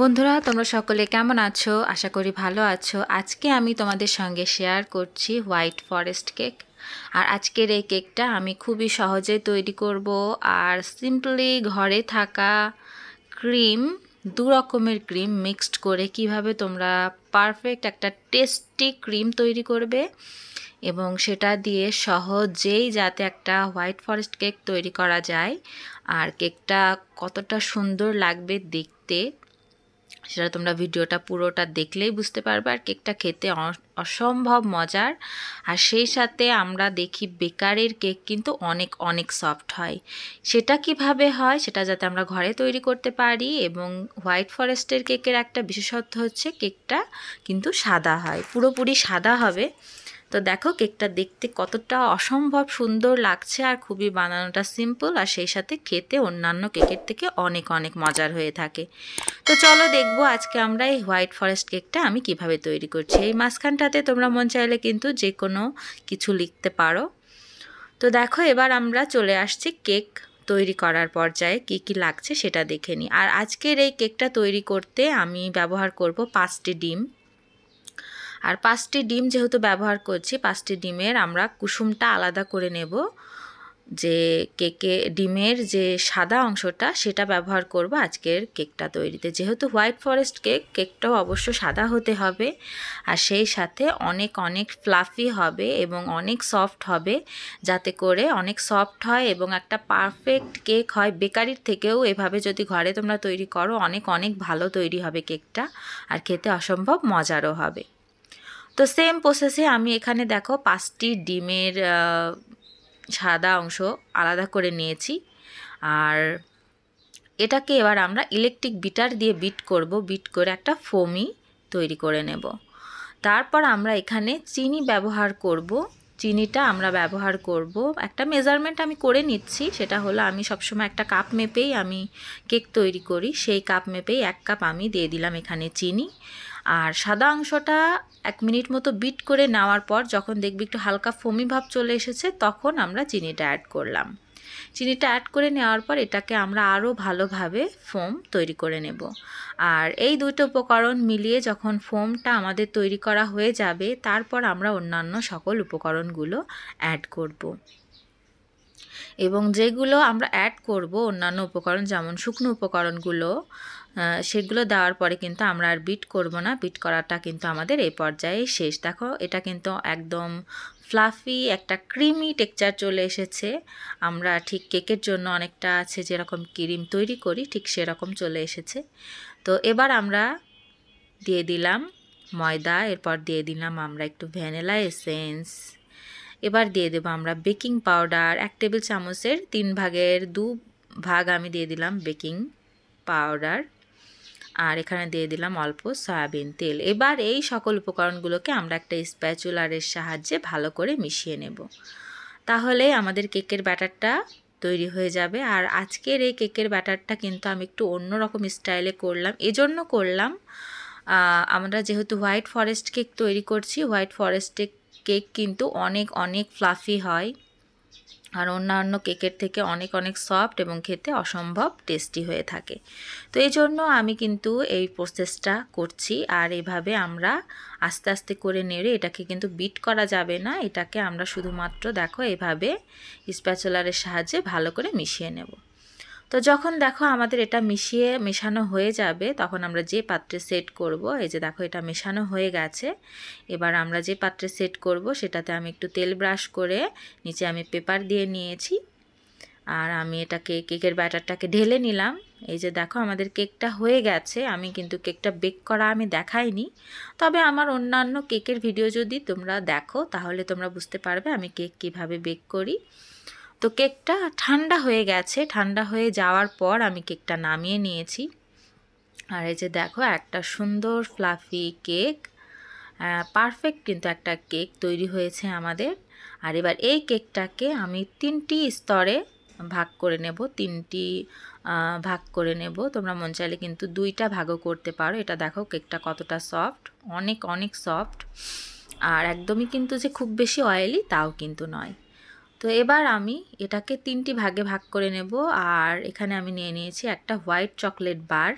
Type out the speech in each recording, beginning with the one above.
বন্ধুরা তোমরা সকলে কেমন আছো আশা করি ভালো আছো আজকে আমি তোমাদের সঙ্গে শেয়ার করছি হোয়াইট ফরেস্ট কেক আর আজকের এই কেকটা আমি খুবই সহজে তৈরি করব আর সিম্পলি ঘরে থাকা ক্রিম দু রকমের ক্রিম মিক্সড করে কিভাবে তোমরা পারফেক্ট একটা টেস্টি ক্রিম তৈরি করবে এবং সেটা দিয়ে সহজেই যাতে একটা হোয়াইট ফরেস্ট কেক তৈরি করা যায় আর কেকটা কতটা সুন্দর লাগবে দেখতে সেটা তোমরা ভিডিওটা পুরোটা দেখলেই বুঝতে পারবে আর কেকটা খেতে অসম্ভব মজার আর সেই সাথে আমরা দেখি বেকারের কেক কিন্তু অনেক অনেক সফট হয় সেটা কিভাবে হয় সেটা যাতে আমরা ঘরে তৈরি করতে পারি এবং হোয়াইট ফরেস্টের কেকের একটা বিশেষত্ব হচ্ছে কেকটা কিন্তু সাদা হয় পুরোপুরি সাদা হবে তো দেখো কেকটা দেখতে কতটা অসম্ভব সুন্দর লাগছে আর খুবই বানানোটা সিম্পল আর সেই সাথে খেতে অন্যান্য কেকের থেকে অনেক অনেক মজার হয়ে থাকে তো চলো দেখবো আজকে আমরা এই হোয়াইট ফরেস্ট কেকটা আমি কিভাবে তৈরি করছি এই মাঝখানটাতে তোমরা মন চাইলে কিন্তু যে কোনো কিছু লিখতে পারো তো দেখো এবার আমরা চলে আসছি কেক তৈরি করার পর্যায়ে কি কি লাগছে সেটা দেখে নিই আর আজকের এই কেকটা তৈরি করতে আমি ব্যবহার করব পাঁচটি ডিম আর পাঁচটি ডিম যেহেতু ব্যবহার করছি পাঁচটি ডিমের আমরা কুসুমটা আলাদা করে নেব যে কেকে ডিমের যে সাদা অংশটা সেটা ব্যবহার করব আজকের কেকটা তৈরিতে যেহেতু হোয়াইট ফরেস্ট কেক কেকটাও অবশ্য সাদা হতে হবে আর সেই সাথে অনেক অনেক ফ্লাফি হবে এবং অনেক সফট হবে যাতে করে অনেক সফট হয় এবং একটা পারফেক্ট কেক হয় বেকারির থেকেও এভাবে যদি ঘরে তোমরা তৈরি করো অনেক অনেক ভালো তৈরি হবে কেকটা আর খেতে অসম্ভব মজারও হবে তো সেম প্রসেসে আমি এখানে দেখো পাঁচটি ডিমের সাদা অংশ আলাদা করে নিয়েছি আর এটাকে এবার আমরা ইলেকট্রিক বিটার দিয়ে বিট করব বিট করে একটা ফোমি তৈরি করে নেব তারপর আমরা এখানে চিনি ব্যবহার করব চিনিটা আমরা ব্যবহার করব একটা মেজারমেন্ট আমি করে নিচ্ছি সেটা হলো আমি সবসময় একটা কাপ মেপেই আমি কেক তৈরি করি সেই কাপ মেপেই এক কাপ আমি দিয়ে দিলাম এখানে চিনি আর সাদা অংশটা এক মিনিট মতো বিট করে নেওয়ার পর যখন দেখবি একটু হালকা ফমি ভাব চলে এসেছে তখন আমরা চিনিটা অ্যাড করলাম চিনিটা অ্যাড করে নেওয়ার পর এটাকে আমরা আরও ভালোভাবে ফোম তৈরি করে নেব আর এই দুটো উপকরণ মিলিয়ে যখন ফোমটা আমাদের তৈরি করা হয়ে যাবে তারপর আমরা অন্যান্য সকল উপকরণগুলো অ্যাড করব। এবং যেগুলো আমরা অ্যাড করব অন্যান্য উপকরণ যেমন শুকনো উপকরণগুলো সেগুলো দেওয়ার পরে কিন্তু আমরা আর বিট করব না বিট করাটা কিন্তু আমাদের এই পর্যায়ে শেষ দেখো এটা কিন্তু একদম ফ্লাফি একটা ক্রিমি টেক্সচার চলে এসেছে আমরা ঠিক কেকের জন্য অনেকটা আছে যেরকম ক্রিম তৈরি করি ঠিক সেরকম চলে এসেছে তো এবার আমরা দিয়ে দিলাম ময়দা এরপর দিয়ে দিলাম আমরা একটু ভ্যানিলা এসেন্স এবার দিয়ে দেবো আমরা বেকিং পাউডার এক টেবিল চামচের তিন ভাগের দু ভাগ আমি দিয়ে দিলাম বেকিং পাউডার আর এখানে দিয়ে দিলাম অল্প সয়াবিন তেল এবার এই সকল উপকরণগুলোকে আমরা একটা স্প্যাচুলারের সাহায্যে ভালো করে মিশিয়ে নেব তাহলে আমাদের কেকের ব্যাটারটা তৈরি হয়ে যাবে আর আজকের এই কেকের ব্যাটারটা কিন্তু আমি একটু অন্যরকম স্টাইলে করলাম এজন্য করলাম আমরা যেহেতু হোয়াইট ফরেস্ট কেক তৈরি করছি হোয়াইট ফরেস্টের কেক কিন্তু অনেক অনেক ফ্লাফি হয় আর অন্যান্য কেকের থেকে অনেক অনেক সফট এবং খেতে অসম্ভব টেস্টি হয়ে থাকে তো এই জন্য আমি কিন্তু এই প্রসেসটা করছি আর এভাবে আমরা আস্তে আস্তে করে নেড়ে এটাকে কিন্তু বিট করা যাবে না এটাকে আমরা শুধুমাত্র দেখো এভাবে স্প্যাচুলারের সাহায্যে ভালো করে মিশিয়ে নেব তো যখন দেখো আমাদের এটা মিশিয়ে মেশানো হয়ে যাবে তখন আমরা যে পাত্রে সেট করব এই যে দেখো এটা মেশানো হয়ে গেছে এবার আমরা যে পাত্রে সেট করব সেটাতে আমি একটু তেল ব্রাশ করে নিচে আমি পেপার দিয়ে নিয়েছি আর আমি এটাকে কেকের ব্যাটারটাকে ঢেলে নিলাম এই যে দেখো আমাদের কেকটা হয়ে গেছে আমি কিন্তু কেকটা বেক করা আমি দেখাইনি তবে আমার অন্যান্য কেকের ভিডিও যদি তোমরা দেখো তাহলে তোমরা বুঝতে পারবে আমি কেক কিভাবে বেক করি তো কেকটা ঠান্ডা হয়ে গেছে ঠান্ডা হয়ে যাওয়ার পর আমি কেকটা নামিয়ে নিয়েছি আর এই যে দেখো একটা সুন্দর ফ্লাফি কেক পারফেক্ট কিন্তু একটা কেক তৈরি হয়েছে আমাদের আর এবার এই কেকটাকে আমি তিনটি স্তরে ভাগ করে নেব তিনটি ভাগ করে নেব তোমরা মন চাইলে কিন্তু দুইটা ভাগও করতে পারো এটা দেখো কেকটা কতটা সফট অনেক অনেক সফট আর একদমই কিন্তু যে খুব বেশি অয়েলি তাও কিন্তু নয় তো এবার আমি এটাকে তিনটি ভাগে ভাগ করে নেব আর এখানে আমি নিয়ে নিয়েছি একটা white chocolate bar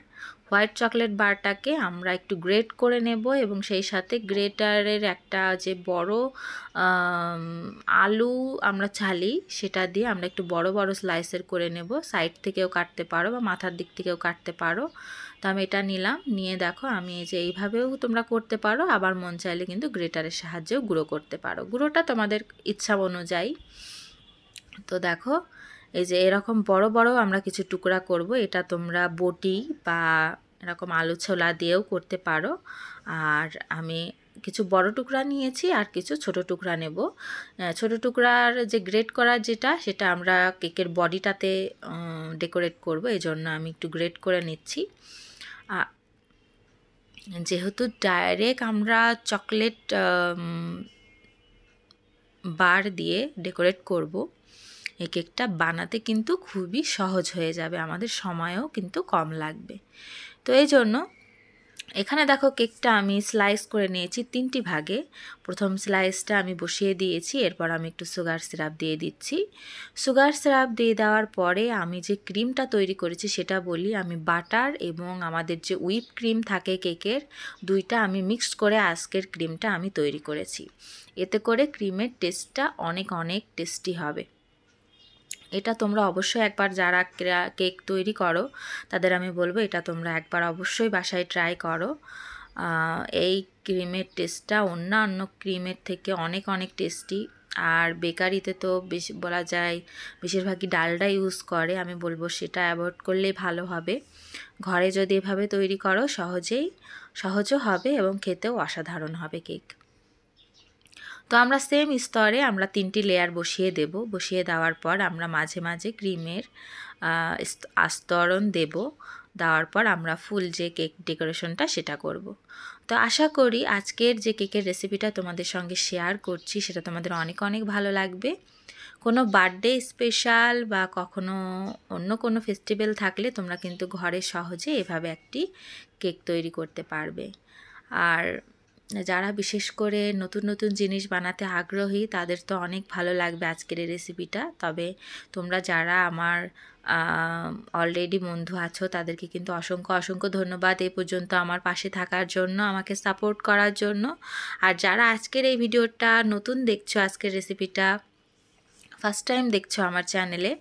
white chocolate বারটাকে আমরা একটু গ্রেট করে নেব এবং সেই সাথে গ্রেটারের একটা যে বড় আলু আমরা চালি সেটা দিয়ে আমরা একটু বড় বড় স্লাইসের করে নেব সাইড থেকেও কাটতে পারো বা মাথার দিক থেকেও কাটতে পারো তো আমি এটা নিলাম নিয়ে দেখো আমি এই যে এইভাবেও তোমরা করতে পারো আবার মন চাইলে কিন্তু গ্রেটারের সাহায্যেও গুঁড়ো করতে পারো গুঁড়োটা তোমাদের ইচ্ছা অনুযায়ী তো দেখো এই যে এরকম বড় বড় আমরা কিছু টুকরা করব এটা তোমরা বটি বা এরকম আলু ছোলা দিয়েও করতে পারো আর আমি কিছু বড় টুকরা নিয়েছি আর কিছু ছোট টুকরা নেব ছোট টুকরার যে গ্রেড করা যেটা সেটা আমরা কেকের বডিটাতে ডেকোরেট করব এই জন্য আমি একটু গ্রেড করে নিচ্ছি যেহেতু ডাইরেক্ট আমরা চকলেট বার দিয়ে ডেকোরেট করবো এই কেকটা বানাতে কিন্তু খুবই সহজ হয়ে যাবে আমাদের সময়ও কিন্তু কম লাগবে তো এই জন্য এখানে দেখো কেকটা আমি স্লাইস করে নিয়েছি তিনটি ভাগে প্রথম স্লাইসটা আমি বসিয়ে দিয়েছি এরপর আমি একটু সুগার সিরাপ দিয়ে দিচ্ছি সুগার সিরাপ দিয়ে দেওয়ার পরে আমি যে ক্রিমটা তৈরি করেছি সেটা বলি আমি বাটার এবং আমাদের যে উইপ ক্রিম থাকে কেকের দুইটা আমি মিক্সড করে আজকের ক্রিমটা আমি তৈরি করেছি এতে করে ক্রিমের টেস্টটা অনেক অনেক টেস্টি হবে এটা তোমরা অবশ্যই একবার যারা কেক তৈরি করো তাদের আমি বলবো এটা তোমরা একবার অবশ্যই বাসায় ট্রাই করো এই ক্রিমের টেস্টটা অন্যান্য ক্রিমের থেকে অনেক অনেক টেস্টি আর বেকারিতে তো বেশ বলা যায় বেশিরভাগই ডালটা ইউজ করে আমি বলবো সেটা অ্যাভয়েড করলেই ভালো হবে ঘরে যদি এভাবে তৈরি করো সহজেই সহজও হবে এবং খেতেও অসাধারণ হবে কেক তো আমরা সেম স্তরে আমরা তিনটি লেয়ার বসিয়ে দেব বসিয়ে দেওয়ার পর আমরা মাঝে মাঝে ক্রিমের আস্তরণ দেব দেওয়ার পর আমরা ফুল যে কেক ডেকোরেশনটা সেটা করব। তো আশা করি আজকের যে কেকের রেসিপিটা তোমাদের সঙ্গে শেয়ার করছি সেটা তোমাদের অনেক অনেক ভালো লাগবে কোনো বার্থডে স্পেশাল বা কখনো অন্য কোনো ফেস্টিভ্যাল থাকলে তোমরা কিন্তু ঘরে সহজে এভাবে একটি কেক তৈরি করতে পারবে আর যারা বিশেষ করে নতুন নতুন জিনিস বানাতে আগ্রহী তাদের তো অনেক ভালো লাগবে আজকের এই রেসিপিটা তবে তোমরা যারা আমার অলরেডি বন্ধু আছো তাদেরকে কিন্তু অসংখ্য অসংখ্য ধন্যবাদ এই পর্যন্ত আমার পাশে থাকার জন্য আমাকে সাপোর্ট করার জন্য আর যারা আজকের এই ভিডিওটা নতুন দেখছো আজকের রেসিপিটা ফার্স্ট টাইম দেখছো আমার চ্যানেলে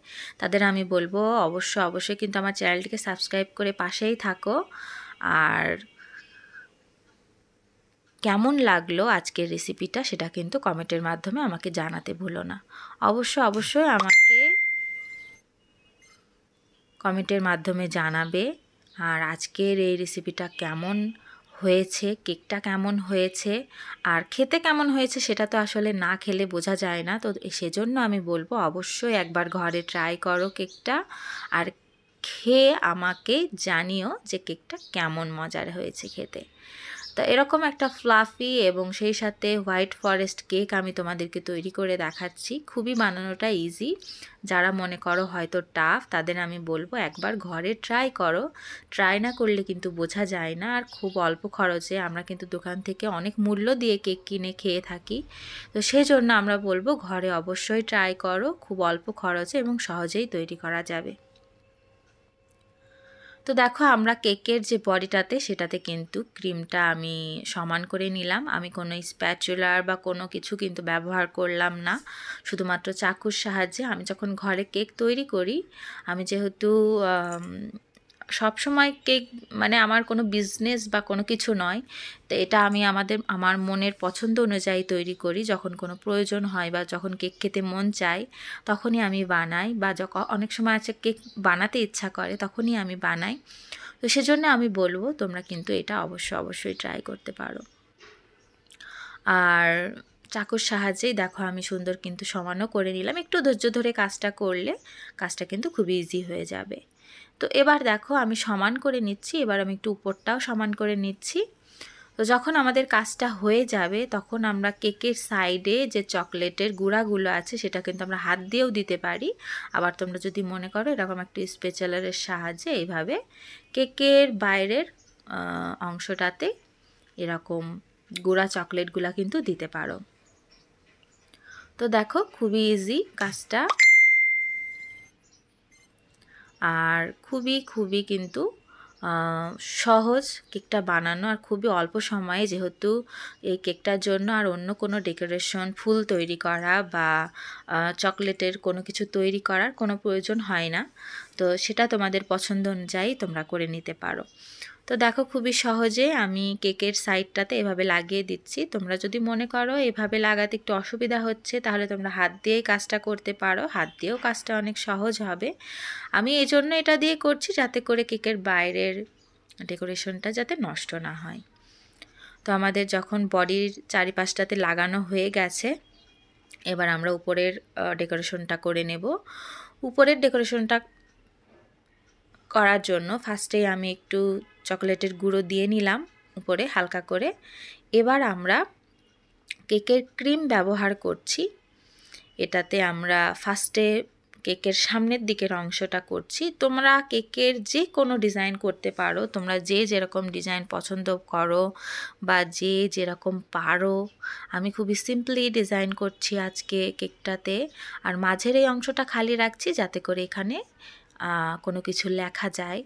তাদের আমি বলবো অবশ্য অবশ্যই কিন্তু আমার চ্যানেলটিকে সাবস্ক্রাইব করে পাশেই থাকো আর কেমন লাগলো আজকের রেসিপিটা সেটা কিন্তু কমেন্টের মাধ্যমে আমাকে জানাতে ভুলো না অবশ্য অবশ্যই আমাকে কমেন্টের মাধ্যমে জানাবে আর আজকের এই রেসিপিটা কেমন হয়েছে কেকটা কেমন হয়েছে আর খেতে কেমন হয়েছে সেটা তো আসলে না খেলে বোঝা যায় না তো সেজন্য আমি বলবো অবশ্যই একবার ঘরে ট্রাই করো কেকটা আর খেয়ে আমাকে জানিও যে কেকটা কেমন মজার হয়েছে খেতে তা এরকম একটা ফ্লাফি এবং সেই সাথে হোয়াইট ফরেস্ট কেক আমি তোমাদেরকে তৈরি করে দেখাচ্ছি খুবই বানানোটা ইজি যারা মনে করো হয়তো টাফ তাদের আমি বলবো একবার ঘরে ট্রাই করো ট্রাই না করলে কিন্তু বোঝা যায় না আর খুব অল্প খরচে আমরা কিন্তু দোকান থেকে অনেক মূল্য দিয়ে কেক কিনে খেয়ে থাকি তো সেই জন্য আমরা বলবো ঘরে অবশ্যই ট্রাই করো খুব অল্প খরচে এবং সহজেই তৈরি করা যাবে তো দেখো আমরা কেকের যে বডিটাতে সেটাতে কিন্তু ক্রিমটা আমি সমান করে নিলাম আমি কোনো স্প্যাচুলার বা কোনো কিছু কিন্তু ব্যবহার করলাম না শুধুমাত্র চাকুর সাহায্যে আমি যখন ঘরে কেক তৈরি করি আমি যেহেতু সবসময় কেক মানে আমার কোনো বিজনেস বা কোনো কিছু নয় তো এটা আমি আমাদের আমার মনের পছন্দ অনুযায়ী তৈরি করি যখন কোনো প্রয়োজন হয় বা যখন কেক খেতে মন চায় তখনই আমি বানাই বা যখন অনেক সময় আছে কেক বানাতে ইচ্ছা করে তখনই আমি বানাই তো সেজন্য আমি বলবো তোমরা কিন্তু এটা অবশ্য অবশ্যই ট্রাই করতে পারো আর চাকুর সাহায্যেই দেখো আমি সুন্দর কিন্তু সমানও করে নিলাম একটু ধৈর্য ধরে কাজটা করলে কাজটা কিন্তু খুব ইজি হয়ে যাবে তো এবার দেখো আমি সমান করে নিচ্ছি এবার আমি একটু উপরটাও সমান করে নিচ্ছি তো যখন আমাদের কাজটা হয়ে যাবে তখন আমরা কেকের সাইডে যে চকলেটের গুঁড়াগুলো আছে সেটা কিন্তু আমরা হাত দিয়েও দিতে পারি আবার তোমরা যদি মনে করো এরকম একটু স্পেচালারের সাহায্যে এইভাবে কেকের বাইরের অংশটাতে এরকম গুঁড়া চকলেটগুলো কিন্তু দিতে পারো তো দেখো খুবই ইজি কাজটা আর খুবই খুবই কিন্তু সহজ কেকটা বানানো আর খুবই অল্প সময়ে যেহেতু এই কেকটার জন্য আর অন্য কোনো ডেকোরেশন ফুল তৈরি করা বা চকলেটের কোনো কিছু তৈরি করার কোনো প্রয়োজন হয় না তো সেটা তোমাদের পছন্দ অনুযায়ী তোমরা করে নিতে পারো তো দেখো খুবই সহজে আমি কেকের সাইডটাতে এভাবে লাগিয়ে দিচ্ছি তোমরা যদি মনে করো এভাবে লাগাতে একটু অসুবিধা হচ্ছে তাহলে তোমরা হাত দিয়েই কাজটা করতে পারো হাত দিয়েও কাজটা অনেক সহজ হবে আমি এই জন্য এটা দিয়ে করছি যাতে করে কেকের বাইরের ডেকোরেশনটা যাতে নষ্ট না হয় তো আমাদের যখন বডির চারিপাশটাতে লাগানো হয়ে গেছে এবার আমরা উপরের ডেকোরেশনটা করে নেব উপরের ডেকোরেশনটা করার জন্য ফার্স্টেই আমি একটু চকলেটের গুঁড়ো দিয়ে নিলাম উপরে হালকা করে এবার আমরা কেকের ক্রিম ব্যবহার করছি এটাতে আমরা ফার্স্টে কেকের সামনের দিকের অংশটা করছি তোমরা কেকের যে কোনো ডিজাইন করতে পারো তোমরা যে যেরকম ডিজাইন পছন্দ করো বা যে যেরকম পারো আমি খুবই সিম্পলি ডিজাইন করছি আজকে কেকটাতে আর মাঝের এই অংশটা খালি রাখছি যাতে করে এখানে কোনো কিছু লেখা যায়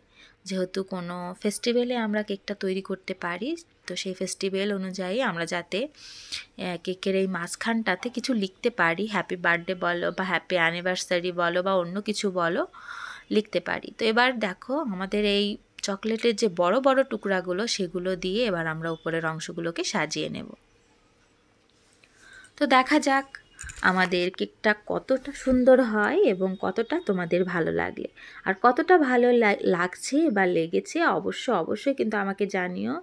যেহেতু কোনো ফেস্টিভ্যালে আমরা কেকটা তৈরি করতে পারি তো সেই ফেস্টিভ্যাল অনুযায়ী আমরা যাতে কেকের এই মাঝখানটাতে কিছু লিখতে পারি হ্যাপি বার্থডে বলো বা হ্যাপি অ্যানিভার্সারি বলো বা অন্য কিছু বলো লিখতে পারি তো এবার দেখো আমাদের এই চকলেটের যে বড় বড় টুকরাগুলো সেগুলো দিয়ে এবার আমরা উপরের অংশগুলোকে সাজিয়ে নেব তো দেখা যাক আমাদের কেকটা কতটা সুন্দর হয় এবং কতটা তোমাদের ভালো লাগে আর কতটা ভালো লাগছে বা লেগেছে অবশ্য অবশ্যই কিন্তু আমাকে জানিও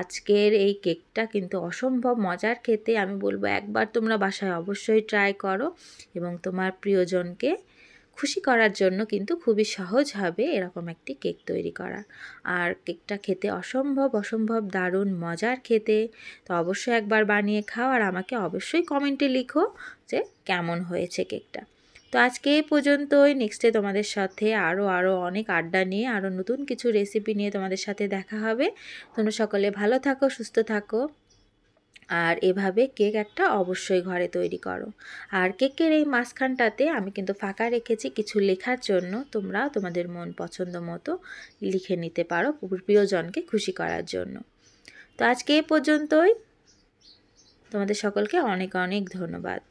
আজকের এই কেকটা কিন্তু অসম্ভব মজার খেতে আমি বলবো একবার তোমরা বাসায় অবশ্যই ট্রাই করো এবং তোমার প্রিয়জনকে খুশি করার জন্য কিন্তু খুবই সহজ হবে এরকম একটি কেক তৈরি করা আর কেকটা খেতে অসম্ভব অসম্ভব দারুণ মজার খেতে তো অবশ্যই একবার বানিয়ে খাও আর আমাকে অবশ্যই কমেন্টে লিখো যে কেমন হয়েছে কেকটা তো আজকে এই পর্যন্তই নেক্সটে তোমাদের সাথে আরও আরও অনেক আড্ডা নিয়ে আরও নতুন কিছু রেসিপি নিয়ে তোমাদের সাথে দেখা হবে তোমরা সকলে ভালো থাকো সুস্থ থাকো আর এভাবে কেক একটা অবশ্যই ঘরে তৈরি করো আর কেকের এই মাঝখানটাতে আমি কিন্তু ফাঁকা রেখেছি কিছু লেখার জন্য তোমরা তোমাদের মন পছন্দ মতো লিখে নিতে পারো প্রিয়জনকে খুশি করার জন্য তো আজকে এ পর্যন্তই তোমাদের সকলকে অনেক অনেক ধন্যবাদ